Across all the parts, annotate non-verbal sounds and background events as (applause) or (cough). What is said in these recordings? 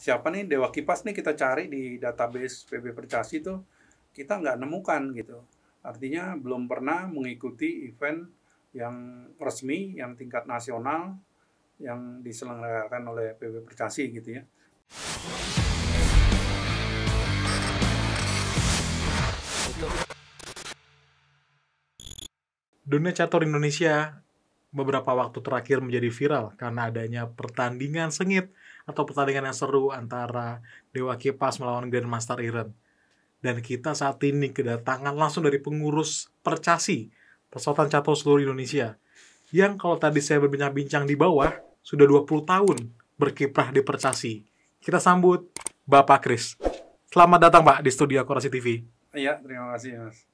siapa nih Dewa Kipas nih kita cari di database PB Percasi itu kita nggak nemukan gitu. Artinya belum pernah mengikuti event yang resmi, yang tingkat nasional, yang diselenggarakan oleh PB Percasi gitu ya. Dunia catur Indonesia beberapa waktu terakhir menjadi viral karena adanya pertandingan sengit atau pertandingan yang seru antara Dewa Kipas melawan Grandmaster Iren. Dan kita saat ini kedatangan langsung dari pengurus Percasi, Persatuan Catur seluruh Indonesia. Yang kalau tadi saya berbincang-bincang di bawah, sudah 20 tahun berkiprah di Percasi. Kita sambut Bapak Kris. Selamat datang Pak di studio Akurasi TV. Iya, terima kasih Mas.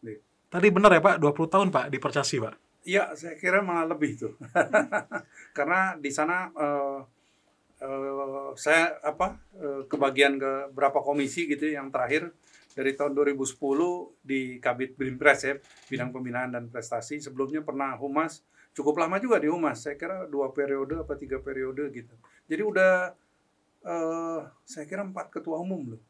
Tadi benar ya Pak, 20 tahun Pak di Percasi Pak? Iya, saya kira malah lebih tuh. (laughs) Karena di sana uh, uh, saya apa uh, kebagian ke berapa komisi gitu ya, yang terakhir dari tahun 2010 di Kabit brimpres ya bidang pembinaan dan prestasi sebelumnya pernah humas cukup lama juga di humas saya kira dua periode apa tiga periode gitu jadi udah uh, saya kira empat ketua umum loh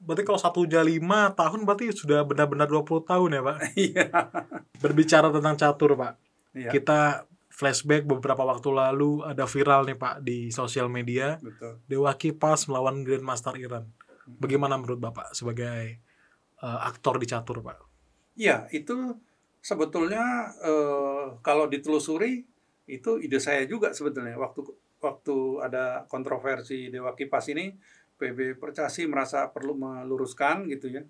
berarti kalau satu jam lima tahun berarti sudah benar-benar 20 tahun ya pak (laughs) iya berbicara tentang catur pak iya. kita flashback beberapa waktu lalu ada viral nih Pak di sosial media. Betul. Dewa Kipas melawan Grandmaster Iran. Bagaimana menurut Bapak sebagai uh, aktor di catur, Pak? Iya, itu sebetulnya uh, kalau ditelusuri itu ide saya juga sebetulnya waktu waktu ada kontroversi Dewa Kipas ini PB Percasi merasa perlu meluruskan gitu ya.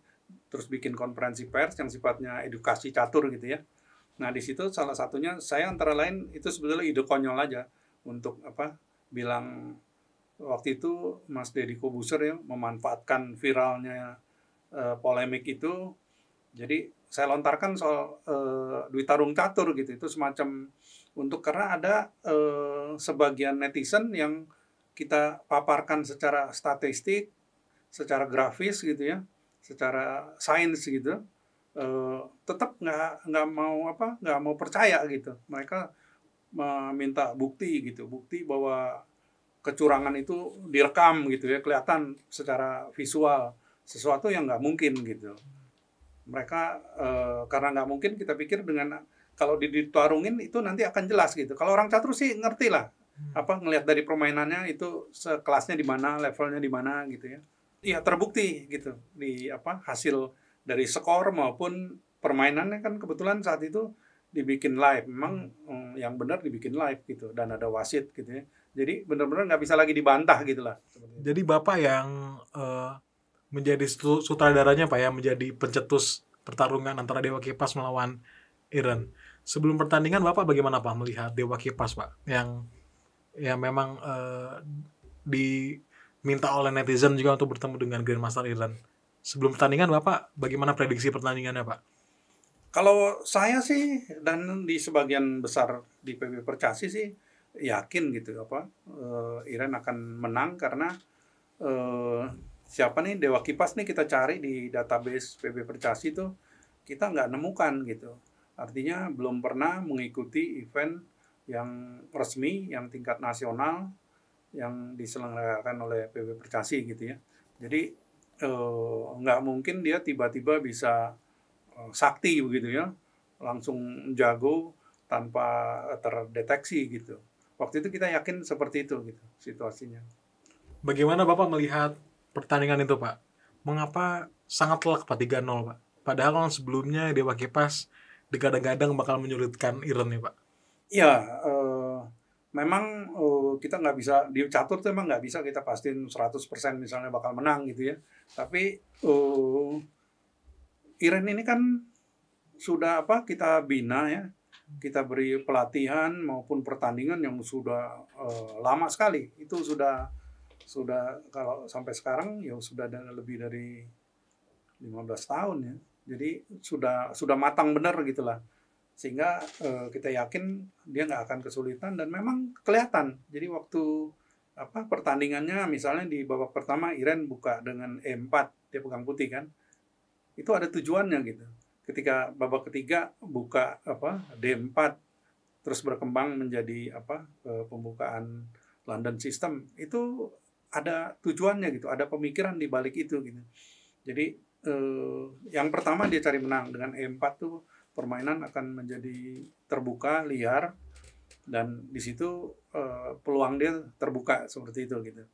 Terus bikin konferensi pers yang sifatnya edukasi catur gitu ya Nah di situ salah satunya saya antara lain itu sebetulnya ide konyol aja untuk apa bilang waktu itu Mas Deddy Kobuser ya memanfaatkan viralnya e, polemik itu jadi saya lontarkan soal e, duit tarung catur gitu itu semacam untuk karena ada e, sebagian netizen yang kita paparkan secara statistik secara grafis gitu ya secara sains gitu Eh, tetap nggak nggak mau apa nggak mau percaya gitu mereka meminta bukti gitu bukti bahwa kecurangan itu direkam gitu ya kelihatan secara visual sesuatu yang nggak mungkin gitu mereka e, karena nggak mungkin kita pikir dengan kalau ditarungin itu nanti akan jelas gitu kalau orang catur sih ngerti lah hmm. apa ngelihat dari permainannya itu sekelasnya di mana levelnya di mana gitu ya iya terbukti gitu di apa hasil dari skor maupun permainannya kan kebetulan saat itu dibikin live memang hmm. yang benar dibikin live gitu dan ada wasit gitu ya jadi benar-benar nggak bisa lagi dibantah gitu lah jadi bapak yang uh, menjadi sutradaranya pak ya menjadi pencetus pertarungan antara Dewa Kipas melawan Iran sebelum pertandingan bapak bagaimana pak melihat Dewa Kipas pak yang yang memang uh, diminta oleh netizen juga untuk bertemu dengan Grandmaster Iran sebelum pertandingan Bapak bagaimana prediksi pertandingannya Pak? Kalau saya sih dan di sebagian besar di PB Percasi sih yakin gitu apa uh, eh, Iran akan menang karena uh, siapa nih Dewa Kipas nih kita cari di database PB Percasi itu kita nggak nemukan gitu. Artinya belum pernah mengikuti event yang resmi yang tingkat nasional yang diselenggarakan oleh PB Percasi gitu ya. Jadi Eh, nggak uh, mungkin dia tiba-tiba bisa uh, sakti begitu ya langsung jago tanpa eh, terdeteksi gitu waktu itu kita yakin seperti itu gitu situasinya bagaimana bapak melihat pertandingan itu pak mengapa sangat telak pak 3-0 pak padahal kan sebelumnya Dewa Kipas digadang-gadang bakal menyulitkan Iran nih pak ya uh, memang uh, kita nggak bisa di catur tuh memang nggak bisa kita pastiin 100% misalnya bakal menang gitu ya tapi uh, eh, Iren ini kan sudah apa kita bina ya kita beri pelatihan maupun pertandingan yang sudah uh, lama sekali itu sudah sudah kalau sampai sekarang ya sudah ada lebih dari 15 tahun ya jadi sudah sudah matang benar gitulah sehingga uh, kita yakin dia nggak akan kesulitan dan memang kelihatan jadi waktu apa pertandingannya misalnya di babak pertama Iren buka dengan E4 dia pegang putih kan itu ada tujuannya gitu ketika babak ketiga buka apa D4 terus berkembang menjadi apa eh, pembukaan London system itu ada tujuannya gitu ada pemikiran di balik itu gitu jadi eh, yang pertama dia cari menang dengan E4 tuh permainan akan menjadi terbuka, liar, dan di situ uh, peluang dia terbuka seperti itu gitu.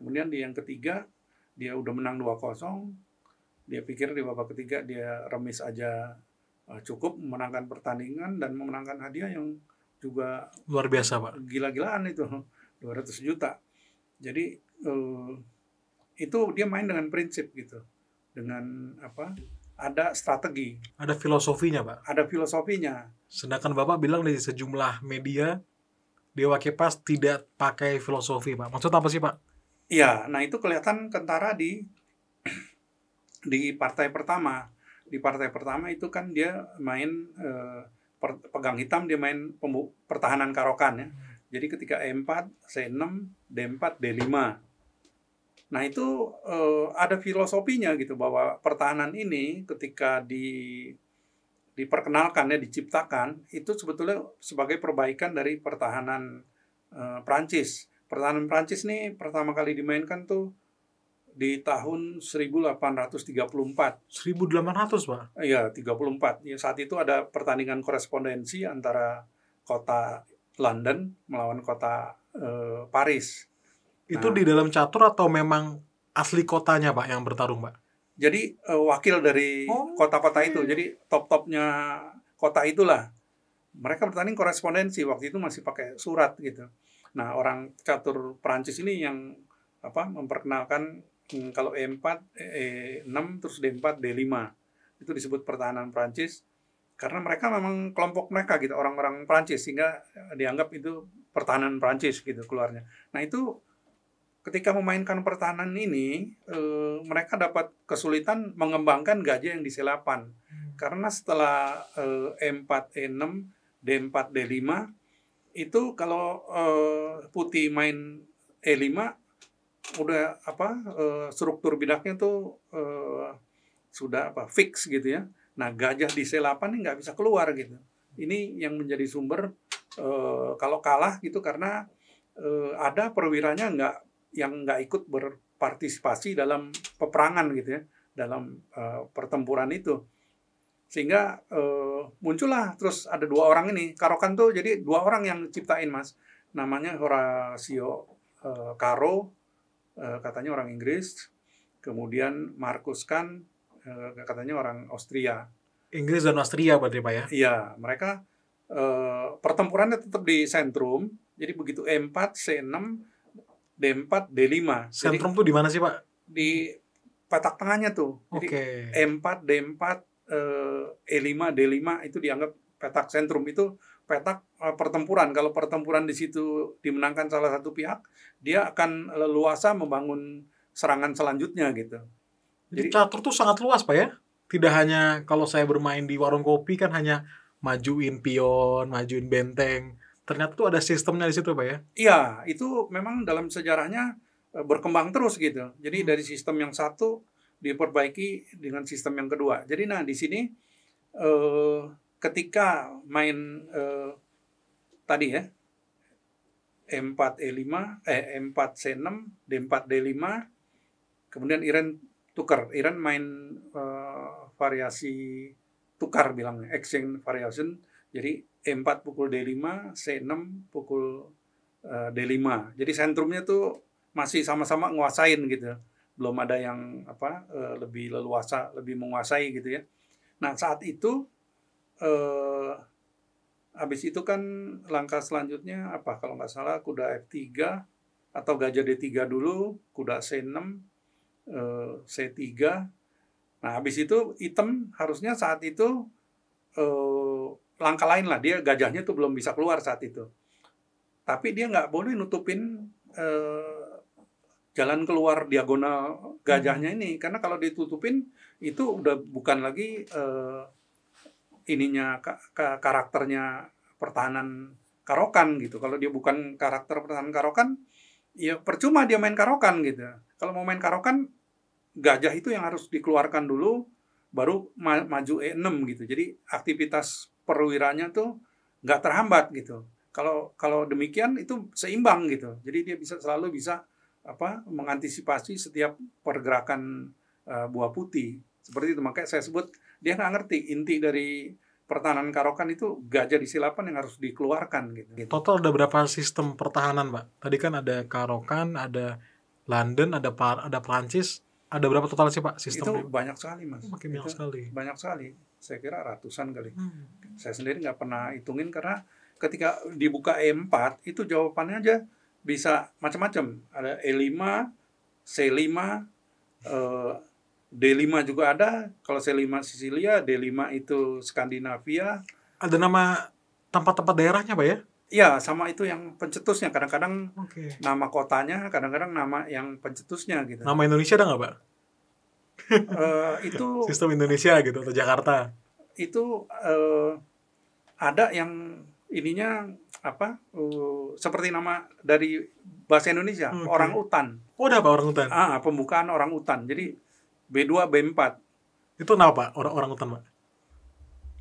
Kemudian di yang ketiga dia udah menang 2-0, dia pikir di babak ketiga dia remis aja uh, cukup memenangkan pertandingan dan memenangkan hadiah yang juga luar biasa pak gila-gilaan itu 200 (laughs) juta jadi uh, itu dia main dengan prinsip gitu dengan apa ada strategi. Ada filosofinya, Pak. Ada filosofinya. Sedangkan Bapak bilang dari sejumlah media Dewa Kipas tidak pakai filosofi, Pak. Maksud apa sih, Pak? Iya, nah itu kelihatan kentara di (clears throat) di partai pertama. Di partai pertama itu kan dia main eh, pegang hitam dia main pertahanan karokan ya. Hmm. Jadi ketika E4, C6, D4, D5 Nah itu uh, ada filosofinya gitu bahwa pertahanan ini ketika di diperkenalkan ya diciptakan itu sebetulnya sebagai perbaikan dari pertahanan uh, eh, Prancis. Pertahanan Prancis nih pertama kali dimainkan tuh di tahun 1834. 1800, Pak? Iya, 34. Ya, saat itu ada pertandingan korespondensi antara kota London melawan kota uh, Paris. Itu nah. di dalam catur atau memang asli kotanya Pak yang bertarung Pak? Jadi uh, wakil dari oh, kota-kota oh. itu, jadi top-topnya kota itulah. Mereka bertanding korespondensi waktu itu masih pakai surat gitu. Nah orang catur Perancis ini yang apa memperkenalkan hmm, kalau E4, E6 e terus D4, D5 itu disebut pertahanan Perancis karena mereka memang kelompok mereka gitu orang-orang Prancis sehingga dianggap itu pertahanan Prancis gitu keluarnya. Nah itu ketika memainkan pertahanan ini e, mereka dapat kesulitan mengembangkan gajah yang di selapan hmm. karena setelah eh, e, E4 E6 D4 D5 itu kalau e, putih main E5 udah apa e, struktur bidaknya tuh e, sudah apa fix gitu ya nah gajah di C8 ini nggak bisa keluar gitu ini yang menjadi sumber e, kalau kalah gitu karena e, ada perwiranya nggak yang nggak ikut berpartisipasi dalam peperangan gitu ya dalam uh, pertempuran itu sehingga uh, muncullah terus ada dua orang ini Karokan tuh jadi dua orang yang ciptain mas namanya Horacio uh, Caro uh, katanya orang Inggris kemudian Markus Kan uh, katanya orang Austria Inggris dan Austria berarti pak ya iya mereka uh, pertempurannya tetap di sentrum jadi begitu E4 C6 D4, D5. Sentrum tuh di mana sih, Pak? Di petak tengahnya tuh. Jadi okay. E empat 4 D4, E5, D5 itu dianggap petak sentrum itu petak eh, pertempuran. Kalau pertempuran di situ dimenangkan salah satu pihak, dia akan leluasa membangun serangan selanjutnya gitu. Jadi, Jadi catur tuh sangat luas, Pak ya. Tidak hanya kalau saya bermain di warung kopi kan hanya majuin pion, majuin benteng, ternyata tuh ada sistemnya di situ pak ya iya itu memang dalam sejarahnya eh, berkembang terus gitu jadi hmm. dari sistem yang satu diperbaiki dengan sistem yang kedua jadi nah di sini eh, ketika main eh, tadi ya E4 E5 e eh E4 C6 D4 D5 kemudian Iran tukar Iran main eh, variasi tukar bilangnya exchange variation jadi E4 eh, pukul D5, C6 pukul uh, eh, D5. Jadi sentrumnya tuh masih sama-sama nguasain gitu. Belum ada yang apa uh, lebih leluasa, lebih menguasai gitu ya. Nah, saat itu eh habis itu kan langkah selanjutnya apa kalau nggak salah kuda F3 atau gajah D3 dulu, kuda C6, eh, C3. Nah, habis itu item harusnya saat itu eh, langkah lain lah dia gajahnya tuh belum bisa keluar saat itu tapi dia nggak boleh nutupin eh, jalan keluar diagonal gajahnya ini karena kalau ditutupin itu udah bukan lagi eh, ininya ka, karakternya pertahanan karokan gitu kalau dia bukan karakter pertahanan karokan ya percuma dia main karokan gitu kalau mau main karokan gajah itu yang harus dikeluarkan dulu baru ma maju E6 gitu jadi aktivitas perwiranya tuh nggak terhambat gitu. Kalau kalau demikian itu seimbang gitu. Jadi dia bisa selalu bisa apa mengantisipasi setiap pergerakan uh, buah putih seperti itu. Makanya saya sebut dia nggak ngerti inti dari pertahanan karokan itu gajah di silapan yang harus dikeluarkan gitu. Total ada berapa sistem pertahanan, Pak? Tadi kan ada karokan, ada London, ada Par ada Prancis. Ada berapa total sih, Pak? Sistem itu banyak sekali, Mas. Makin banyak sekali. Banyak sekali saya kira ratusan kali. Hmm. Saya sendiri nggak pernah hitungin karena ketika dibuka E4 itu jawabannya aja bisa macam-macam. Ada E5, C5, eh, D5 juga ada. Kalau C5 Sicilia, D5 itu Skandinavia. Ada nama tempat-tempat daerahnya, Pak ya? Iya, sama itu yang pencetusnya. Kadang-kadang okay. nama kotanya, kadang-kadang nama yang pencetusnya gitu. Nama Indonesia ada nggak, Pak? Eh, itu sistem Indonesia gitu atau Jakarta itu uh, ada yang ininya apa uh, seperti nama dari bahasa Indonesia hmm, okay. orang utan oh ada apa orang utan ah pembukaan orang utan jadi B2 B4 itu kenapa orang orang utan pak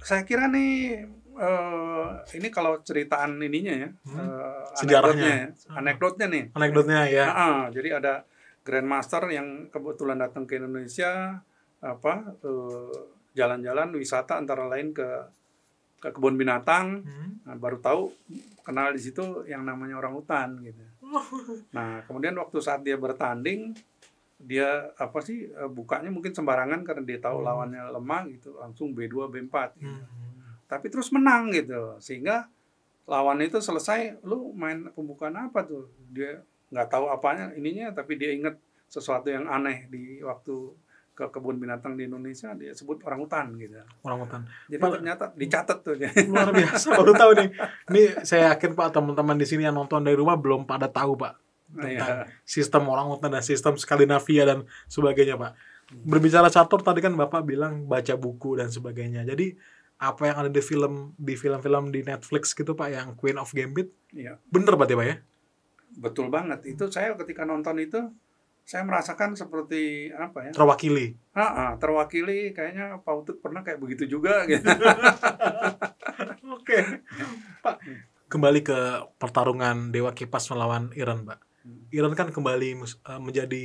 saya kira nih uh, ini kalau ceritaan ininya ya hmm. uh, sejarahnya anekdotnya, ya, anekdotnya nih anekdotnya ya uh, uh, jadi ada grandmaster yang kebetulan datang ke Indonesia apa eh, jalan-jalan eh, wisata antara lain ke ke kebun binatang hmm. nah, baru tahu kenal di situ yang namanya orang hutan gitu nah kemudian waktu saat dia bertanding dia apa sih eh, bukanya mungkin sembarangan karena dia tahu hmm. lawannya lemah gitu langsung B2 B4 gitu. Hmm, hmm. tapi terus menang gitu sehingga lawannya itu selesai lu main pembukaan apa tuh dia nggak tahu apanya ininya tapi dia ingat sesuatu yang aneh di waktu ke kebun binatang di Indonesia dia sebut orang hutan gitu. Orang hutan. Jadi Pak, ternyata dicatat tuh. Luar biasa baru tahu nih. Ini saya yakin Pak teman-teman di sini yang nonton dari rumah belum pada tahu Pak tentang iya. sistem orang hutan dan sistem Skandinavia dan sebagainya Pak. Berbicara catur tadi kan Bapak bilang baca buku dan sebagainya. Jadi apa yang ada di film di film-film di Netflix gitu Pak yang Queen of Gambit? Iya. Bener berarti Pak ya? betul banget itu saya ketika nonton itu saya merasakan seperti apa ya terwakili ah, -uh, terwakili kayaknya Pak Utut pernah kayak begitu juga (laughs) gitu oke Pak kembali ke pertarungan Dewa Kipas melawan Iran Pak hmm. Iran kan kembali e, menjadi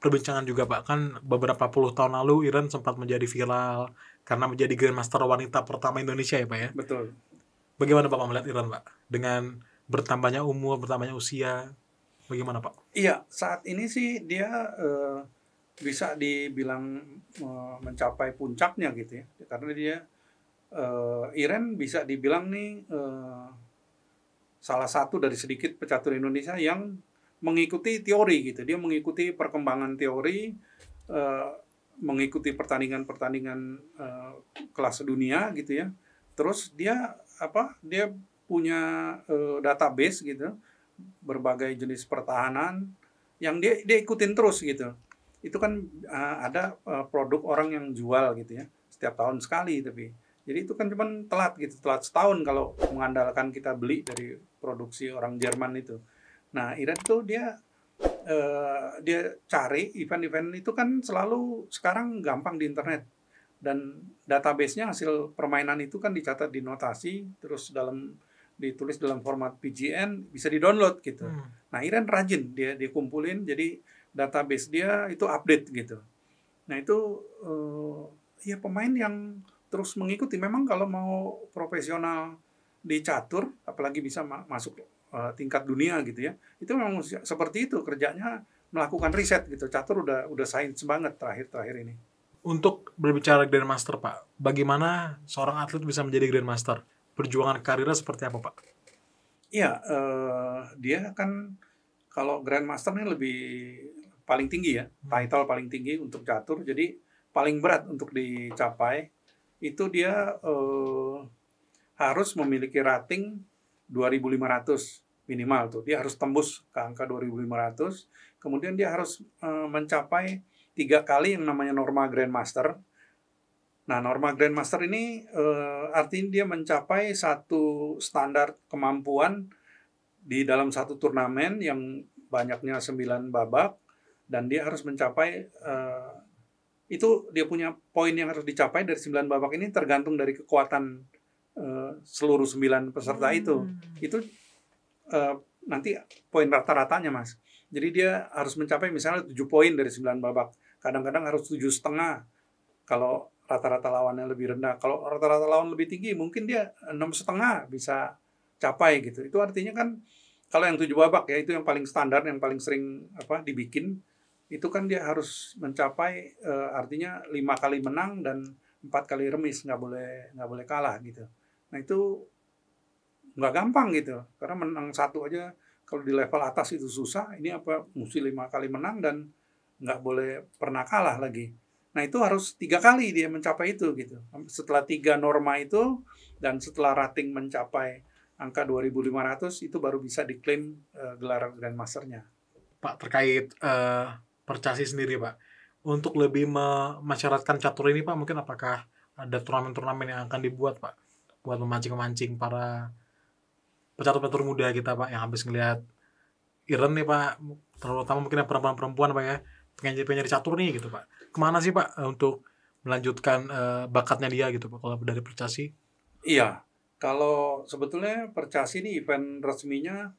perbincangan juga Pak kan beberapa puluh tahun lalu Iran sempat menjadi viral karena menjadi grandmaster wanita pertama Indonesia ya Pak ya betul bagaimana Bapak melihat Iran Pak dengan bertambahnya umur, bertambahnya usia? Bagaimana Pak? Iya, saat ini sih dia uh, bisa dibilang uh, mencapai puncaknya gitu ya. Karena dia eh, Iren bisa dibilang nih eh, salah satu dari sedikit pecatur Indonesia yang mengikuti teori gitu. Dia mengikuti perkembangan teori eh, mengikuti pertandingan-pertandingan uh, kelas dunia gitu ya. Terus dia apa? Dia punya uh, database gitu berbagai jenis pertahanan yang dia dia ikutin terus gitu itu kan uh, ada uh, produk orang yang jual gitu ya setiap tahun sekali tapi jadi itu kan cuman telat gitu telat setahun kalau mengandalkan kita beli dari produksi orang Jerman itu nah Iran tuh dia uh, dia cari event-event itu kan selalu sekarang gampang di internet dan databasenya hasil permainan itu kan dicatat di notasi terus dalam ditulis dalam format PGN bisa didownload gitu. Hmm. Nah Iren rajin dia dikumpulin jadi database dia itu update gitu. Nah itu uh, ya pemain yang terus mengikuti. Memang kalau mau profesional di catur apalagi bisa ma masuk uh, tingkat dunia gitu ya itu memang seperti itu kerjanya melakukan riset gitu catur udah udah sains banget terakhir-terakhir ini untuk berbicara grandmaster pak bagaimana seorang atlet bisa menjadi grandmaster perjuangan karirnya seperti apa Pak? Iya, uh, dia kan kalau Grandmaster ini lebih paling tinggi ya, hmm. title paling tinggi untuk catur, jadi paling berat untuk dicapai itu dia uh, harus memiliki rating 2.500 minimal tuh, dia harus tembus ke angka 2.500, kemudian dia harus uh, mencapai tiga kali yang namanya norma Grandmaster Nah, norma Grandmaster ini uh, artinya dia mencapai satu standar kemampuan di dalam satu turnamen yang banyaknya sembilan babak dan dia harus mencapai uh, itu dia punya poin yang harus dicapai dari sembilan babak ini tergantung dari kekuatan uh, seluruh sembilan peserta hmm. itu. Itu uh, nanti poin rata-ratanya, Mas. Jadi dia harus mencapai misalnya tujuh poin dari sembilan babak. Kadang-kadang harus tujuh setengah kalau rata-rata lawannya lebih rendah. Kalau rata-rata lawan lebih tinggi, mungkin dia enam setengah bisa capai gitu. Itu artinya kan kalau yang tujuh babak ya itu yang paling standar, yang paling sering apa dibikin itu kan dia harus mencapai e, artinya lima kali menang dan empat kali remis nggak boleh nggak boleh kalah gitu. Nah itu nggak gampang gitu karena menang satu aja kalau di level atas itu susah. Ini apa mesti lima kali menang dan nggak boleh pernah kalah lagi. Nah itu harus tiga kali dia mencapai itu gitu. Setelah tiga norma itu dan setelah rating mencapai angka 2.500 itu baru bisa diklaim uh, gelar Masternya. Pak terkait uh, eh, percasi sendiri pak, untuk lebih memasyaratkan catur ini pak mungkin apakah ada turnamen-turnamen yang akan dibuat pak buat memancing mancing para pecatur-pecatur muda kita pak yang habis ngelihat Iren nih pak terutama mungkin perempuan-perempuan pak ya pengen jadi penyari catur nih gitu pak kemana sih pak eh, untuk melanjutkan uh, bakatnya dia gitu pak kalau dari percasi iya kalau sebetulnya percasi ini event resminya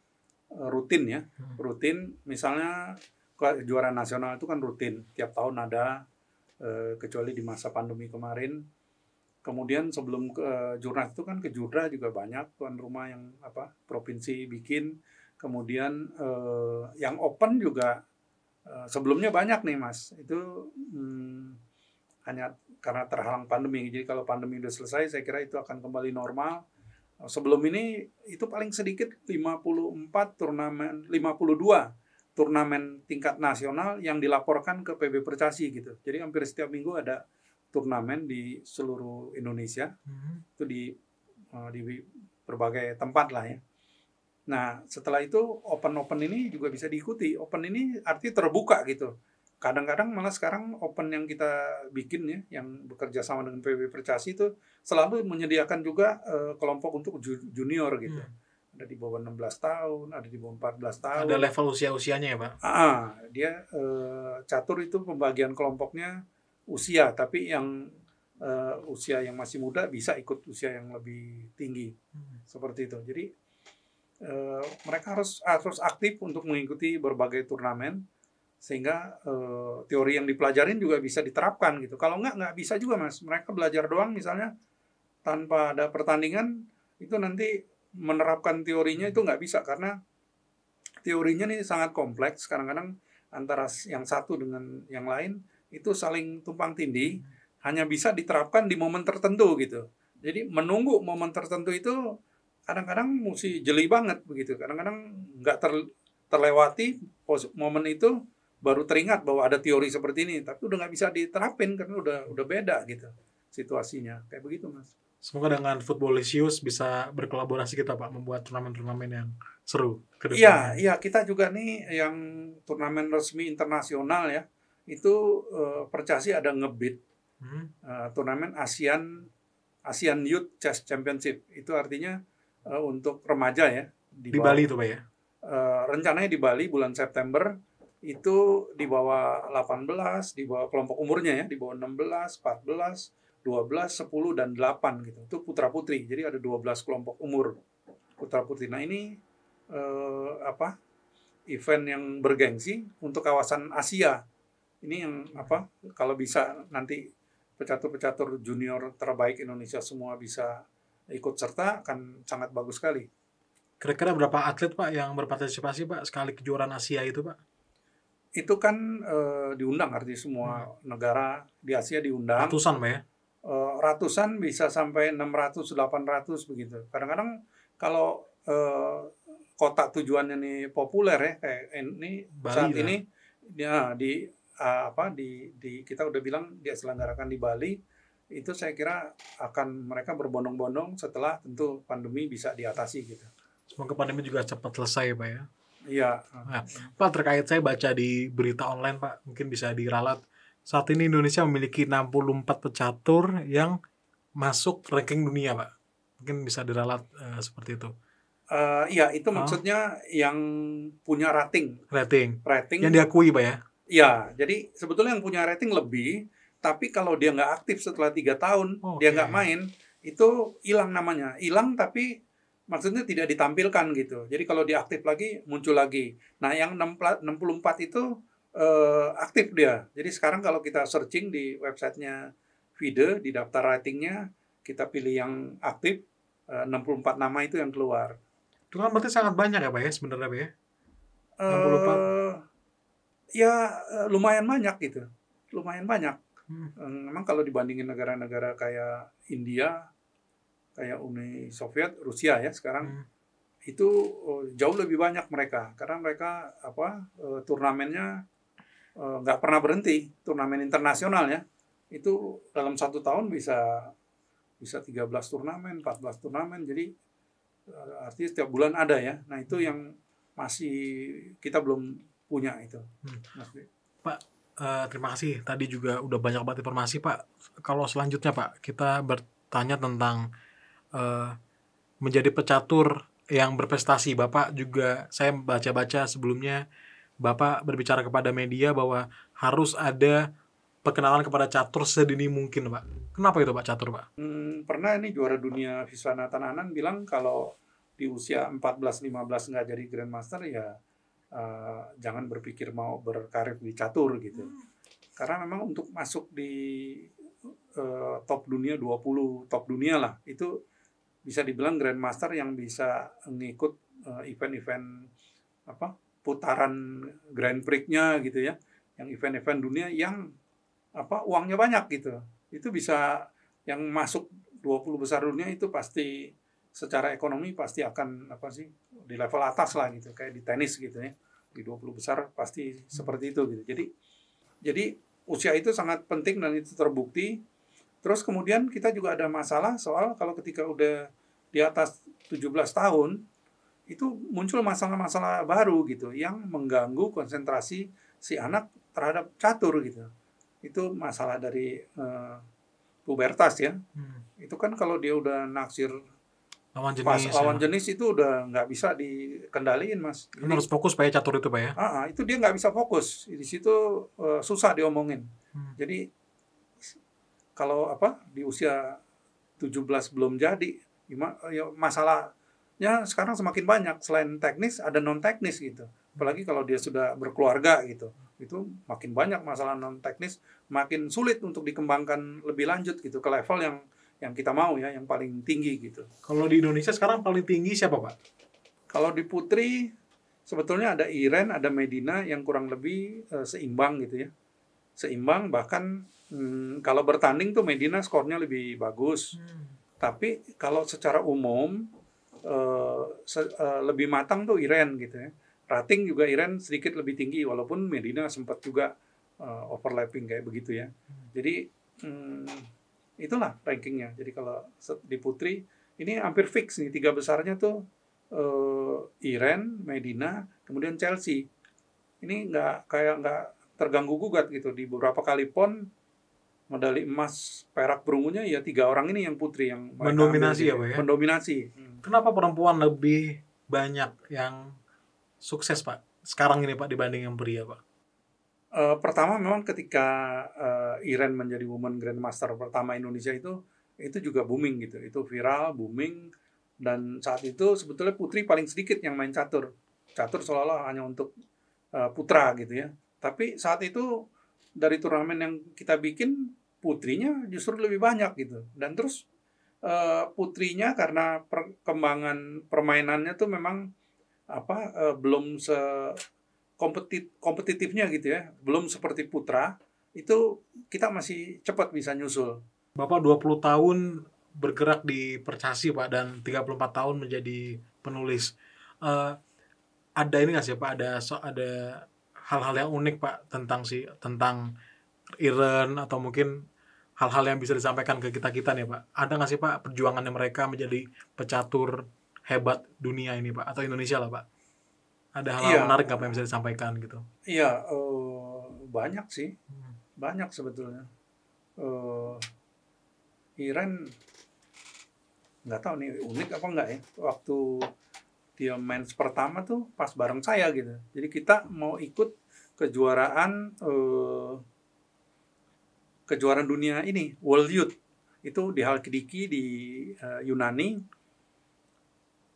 eh, rutin ya hmm. rutin misalnya juara nasional itu kan rutin tiap tahun ada kecuali di masa pandemi kemarin kemudian sebelum ke jurnas itu kan ke jurda juga banyak tuan rumah yang apa provinsi bikin kemudian eh, yang open juga Eh, sebelumnya banyak nih mas itu hmm, hanya karena terhalang pandemi jadi kalau pandemi sudah selesai saya kira itu akan kembali normal eh, sebelum ini itu paling sedikit 54 turnamen 52 turnamen tingkat nasional yang dilaporkan ke PB Percasi gitu jadi hampir setiap minggu ada turnamen di seluruh Indonesia mm -hmm. itu di eh, di berbagai tempat lah ya Nah, setelah itu open-open ini juga bisa diikuti. Open ini arti terbuka gitu. Kadang-kadang malah sekarang open yang kita bikin ya, yang bekerja sama dengan PBB Percasi itu selalu menyediakan juga uh, kelompok untuk junior gitu. Hmm. Ada di bawah 16 tahun, ada di bawah 14 tahun. Ada level usia-usianya ya, Pak? Ah, ah. dia uh, catur itu pembagian kelompoknya usia, tapi yang uh, usia yang masih muda bisa ikut usia yang lebih tinggi. Hmm. Seperti itu. Jadi Eh, mereka harus ah, harus aktif untuk mengikuti berbagai turnamen sehingga uh, teori yang dipelajarin juga bisa diterapkan gitu. Kalau nggak nggak bisa juga mas. Mereka belajar doang misalnya tanpa ada pertandingan itu nanti menerapkan teorinya itu nggak bisa karena teorinya ini sangat kompleks. Kadang-kadang antara yang satu dengan yang lain itu saling tumpang tindih. Hanya bisa diterapkan di momen tertentu gitu. Jadi menunggu momen tertentu itu kadang-kadang mesti jeli banget begitu. Kadang-kadang nggak ter, terlewati momen itu baru teringat bahwa ada teori seperti ini, tapi udah nggak bisa diterapin karena udah udah beda gitu situasinya. Kayak begitu, Mas. Semoga dengan footballisius bisa berkolaborasi kita Pak membuat turnamen-turnamen yang seru Iya, iya kita juga nih yang turnamen resmi internasional ya. Itu uh, eh, Percasi ada ngebit. Hmm. Uh, turnamen ASEAN ASEAN Youth Chess Championship. Itu artinya uh, untuk remaja ya di, di Bali itu pak ya uh, rencananya di Bali bulan September itu di bawah 18 di bawah kelompok umurnya ya di bawah 16 14 12 10 dan 8 gitu itu putra putri jadi ada 12 kelompok umur putra putri nah ini uh, apa event yang bergengsi untuk kawasan Asia ini yang apa kalau bisa nanti pecatur-pecatur junior terbaik Indonesia semua bisa ikut serta akan sangat bagus sekali. Kira-kira berapa atlet Pak yang berpartisipasi Pak sekali kejuaraan Asia itu Pak? Itu kan e, diundang artinya semua hmm. negara di Asia diundang. Ratusan Pak ya? E, ratusan bisa sampai 600, 800 begitu. Kadang-kadang kalau e, kota tujuannya ini populer ya kayak ini Bali saat ya? ini ya di apa di di kita udah bilang dia selenggarakan di Bali itu saya kira akan mereka berbondong-bondong setelah tentu pandemi bisa diatasi gitu. Semoga pandemi juga cepat selesai ya, Pak ya. Iya. Nah, Pak terkait saya baca di berita online Pak, mungkin bisa diralat. Saat ini Indonesia memiliki 64 pecatur yang masuk ranking dunia Pak. Mungkin bisa diralat uh, seperti itu. Uh, iya, itu maksudnya yang punya rating. Rating. Rating. Yang diakui Pak ya. Iya, jadi sebetulnya yang punya rating lebih tapi kalau dia nggak aktif setelah tiga tahun, okay. dia nggak main, itu hilang namanya. Hilang tapi maksudnya tidak ditampilkan gitu. Jadi kalau dia aktif lagi, muncul lagi. Nah yang 64 itu uh, aktif dia. Jadi sekarang kalau kita searching di websitenya Vide di daftar ratingnya, kita pilih yang aktif, eh, uh, 64 nama itu yang keluar. Itu kan berarti sangat banyak ya Pak ya sebenarnya Pak ya? 64? Eh, uh, ya lumayan banyak gitu. Lumayan banyak. Hmm. Memang kalau dibandingin negara-negara kayak India, kayak Uni Soviet, Rusia ya sekarang hmm. itu eh, jauh lebih banyak mereka karena mereka apa eh, turnamennya eh, nggak pernah berhenti turnamen internasional ya itu dalam satu tahun bisa bisa 13 turnamen 14 turnamen jadi artinya setiap bulan ada ya nah itu hmm. yang masih kita belum punya itu hmm. Pak Eh, terima kasih tadi juga udah banyak banget informasi Pak. Kalau selanjutnya Pak, kita bertanya tentang uh, menjadi pecatur yang berprestasi. Bapak juga saya baca-baca sebelumnya Bapak berbicara kepada media bahwa harus ada perkenalan kepada catur sedini mungkin, Pak. Kenapa itu, Pak, catur, Pak? Hmm, pernah ini juara dunia Viswanathan Anand bilang kalau di usia 14-15 nggak jadi Grandmaster, ya uh, jangan berpikir mau berkarir di catur gitu. Hmm. Karena memang untuk masuk di uh, top dunia 20, top dunia lah, itu bisa dibilang grandmaster yang bisa ngikut event eh, event-event apa putaran Grand Prix-nya gitu ya, yang event-event dunia yang apa uangnya banyak gitu. Itu bisa yang masuk 20 besar dunia itu pasti secara ekonomi pasti akan apa sih di level atas lah gitu kayak di tenis gitu ya di 20 besar pasti seperti itu gitu jadi jadi usia itu sangat penting dan itu terbukti terus kemudian kita juga ada masalah soal kalau ketika udah di atas 17 tahun itu muncul masalah-masalah baru gitu yang mengganggu konsentrasi si anak terhadap catur gitu itu masalah dari uh, pubertas ya hmm. itu kan kalau dia udah naksir lawan jenis pas lawan ya. jenis itu udah nggak bisa dikendaliin mas ini harus fokus pak catur itu pak ya ah, ah itu dia nggak bisa fokus di situ uh, susah diomongin hmm. jadi kalau apa di usia 17 belum jadi ya, masalahnya sekarang semakin banyak selain teknis ada non teknis gitu apalagi kalau dia sudah berkeluarga gitu itu makin banyak masalah non teknis makin sulit untuk dikembangkan lebih lanjut gitu ke level yang yang kita mau ya, yang paling tinggi gitu. Kalau di Indonesia sekarang paling tinggi siapa Pak? Kalau di putri sebetulnya ada Iren, ada Medina yang kurang lebih uh, seimbang gitu ya. Seimbang bahkan hmm, kalau bertanding tuh Medina skornya lebih bagus. Hmm. Tapi kalau secara umum uh, se uh, lebih matang tuh Iren gitu ya. Rating juga Iren sedikit lebih tinggi walaupun Medina sempat juga uh, overlapping kayak begitu ya. Hmm. Jadi hmm, itulah rankingnya. Jadi kalau di putri ini hampir fix nih tiga besarnya tuh uh, eh, Iren, Medina, kemudian Chelsea. Ini nggak kayak nggak terganggu gugat gitu di beberapa kali pon medali emas, perak, perunggunya ya tiga orang ini yang putri yang mendominasi ya, ya. Mendominasi. Hmm. Kenapa perempuan lebih banyak yang sukses, Pak? Sekarang ini, Pak, dibanding yang pria, Pak? uh, pertama memang ketika uh, Iren menjadi Woman Grandmaster pertama Indonesia itu itu juga booming gitu itu viral booming dan saat itu sebetulnya putri paling sedikit yang main catur catur seolah-olah hanya untuk uh, putra gitu ya tapi saat itu dari turnamen yang kita bikin putrinya justru lebih banyak gitu dan terus uh, putrinya karena perkembangan permainannya tuh memang apa uh, belum se kompetit kompetitifnya gitu ya belum seperti putra itu kita masih cepat bisa nyusul Bapak 20 tahun bergerak di percasi Pak dan 34 tahun menjadi penulis uh, ada ini nggak sih Pak ada so, ada hal-hal yang unik Pak tentang si tentang Iren atau mungkin hal-hal yang bisa disampaikan ke kita kita nih Pak ada nggak sih Pak perjuangannya mereka menjadi pecatur hebat dunia ini Pak atau Indonesia lah Pak ada hal, -hal iya. menarik apa yang bisa disampaikan gitu iya uh, banyak sih hmm. banyak sebetulnya uh, Iren nggak tahu nih unik apa enggak ya waktu dia mens pertama tuh pas bareng saya gitu jadi kita mau ikut kejuaraan uh, kejuaraan dunia ini World Youth itu di Halkidiki di uh, Yunani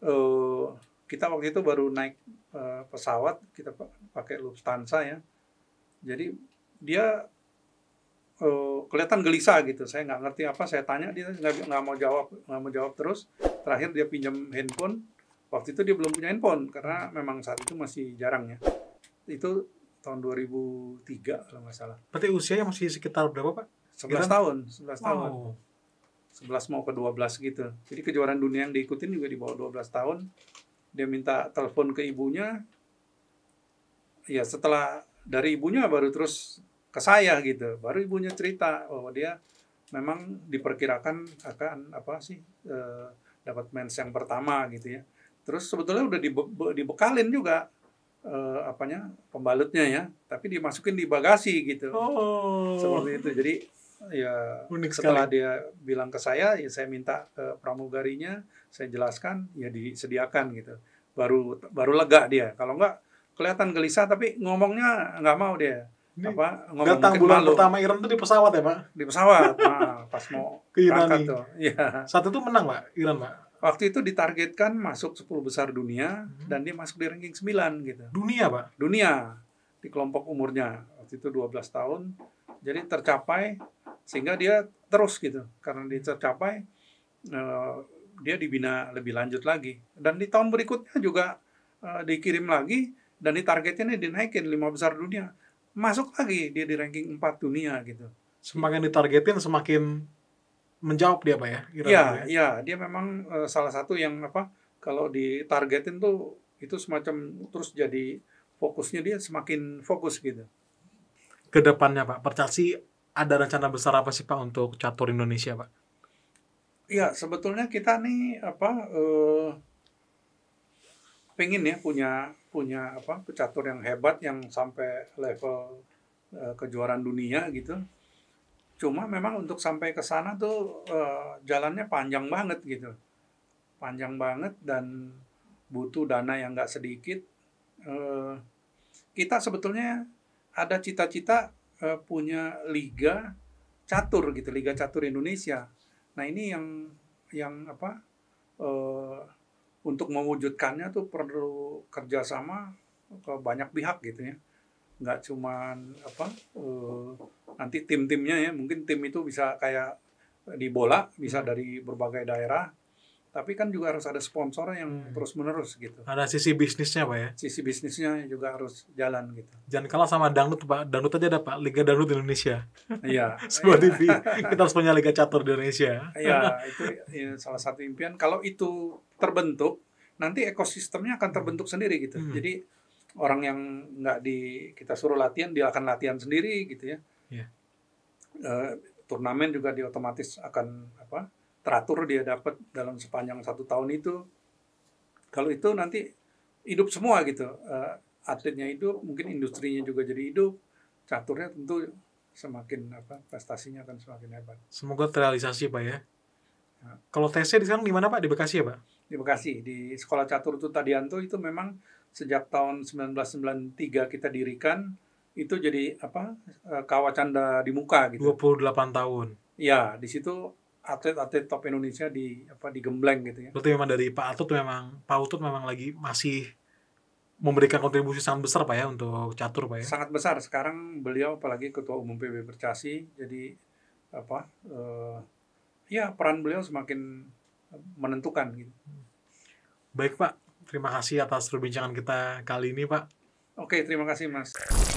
uh, kita waktu itu baru naik Eh, pesawat kita pakai Lufthansa ya jadi dia uh, kelihatan gelisah gitu saya nggak ngerti apa saya tanya dia nggak mau jawab nggak mau jawab terus terakhir dia pinjam handphone waktu itu dia belum punya handphone karena memang saat itu masih jarang ya itu tahun 2003 kalau nggak salah berarti usianya masih sekitar berapa pak 11 tahun 11 wow. tahun 11 mau ke 12 gitu jadi kejuaraan dunia yang diikutin juga di bawah 12 tahun dia minta telepon ke ibunya ya setelah dari ibunya baru terus ke saya gitu baru ibunya cerita bahwa dia memang diperkirakan akan apa sih e, dapat mens yang pertama gitu ya terus sebetulnya udah dibe dibekalin juga e, apanya pembalutnya ya tapi dimasukin di bagasi gitu oh. seperti itu jadi ya Unik setelah dia bilang ke saya ya saya minta ke pramugarinya saya jelaskan ya disediakan gitu baru baru lega dia kalau enggak kelihatan gelisah tapi ngomongnya nggak mau dia ini apa ngomong datang bulan malu. pertama Iran tuh di pesawat ya pak di pesawat (laughs) nah, pas mau ke Iran tuh ya saat itu menang pak Iran pak waktu itu ditargetkan masuk 10 besar dunia hmm. dan dia masuk di ranking 9 gitu. Dunia, Pak. Dunia di kelompok umurnya waktu itu 12 tahun. Jadi tercapai sehingga dia terus gitu karena dia tercapai eh, dia dibina lebih lanjut lagi dan di tahun berikutnya juga uh, dikirim lagi dan di targetnya ini dinaikin lima besar dunia masuk lagi dia di ranking 4 dunia gitu semakin ditargetin semakin menjawab dia pak ya iya iya dia memang uh, salah satu yang apa kalau ditargetin tuh itu semacam terus jadi fokusnya dia semakin fokus gitu kedepannya pak percasi ada rencana besar apa sih pak untuk catur Indonesia pak ya sebetulnya kita nih apa eh, pengen ya punya punya apa pecatur yang hebat yang sampai level eh, kejuaraan dunia gitu cuma memang untuk sampai ke sana tuh uh, jalannya panjang banget gitu panjang banget dan butuh dana yang nggak sedikit uh, kita sebetulnya ada cita-cita uh, punya liga catur gitu liga catur Indonesia Nah ini yang yang apa uh, untuk mewujudkannya tuh perlu kerjasama ke banyak pihak gitu ya. Nggak cuma apa uh, nanti tim-timnya ya mungkin tim itu bisa kayak di bola bisa dari berbagai daerah tapi kan juga harus ada sponsor yang hmm. terus menerus gitu ada sisi bisnisnya pak ya sisi bisnisnya juga harus jalan gitu jangan kalah sama dangdut pak dangdut aja ada pak liga dangdut Indonesia iya (laughs) sebuah iya. TV kita harus punya liga catur di Indonesia iya itu ya, salah satu impian kalau itu terbentuk nanti ekosistemnya akan terbentuk sendiri gitu hmm. jadi orang yang nggak di kita suruh latihan dia akan latihan sendiri gitu ya yeah. Iya. e, turnamen juga di otomatis akan apa teratur dia dapat dalam sepanjang satu tahun itu kalau itu nanti hidup semua gitu uh, atletnya hidup mungkin industrinya juga jadi hidup caturnya tentu semakin apa prestasinya akan semakin hebat semoga terrealisasi pak ya, ya. kalau TC di sekarang di mana pak di Bekasi ya pak di Bekasi di sekolah catur itu Tadianto itu memang sejak tahun 1993 kita dirikan itu jadi apa eh, kawacanda di muka gitu 28 tahun ya di situ atlet-atlet top Indonesia di apa digembleng gitu ya. Berarti memang dari Pak Atut memang Pak Utut memang lagi masih memberikan kontribusi sangat besar Pak ya untuk catur Pak ya. Sangat besar. Sekarang beliau apalagi ketua umum PB Percasi jadi apa eh, ya peran beliau semakin menentukan gitu. Baik Pak, terima kasih atas perbincangan kita kali ini Pak. Oke, terima kasih Mas.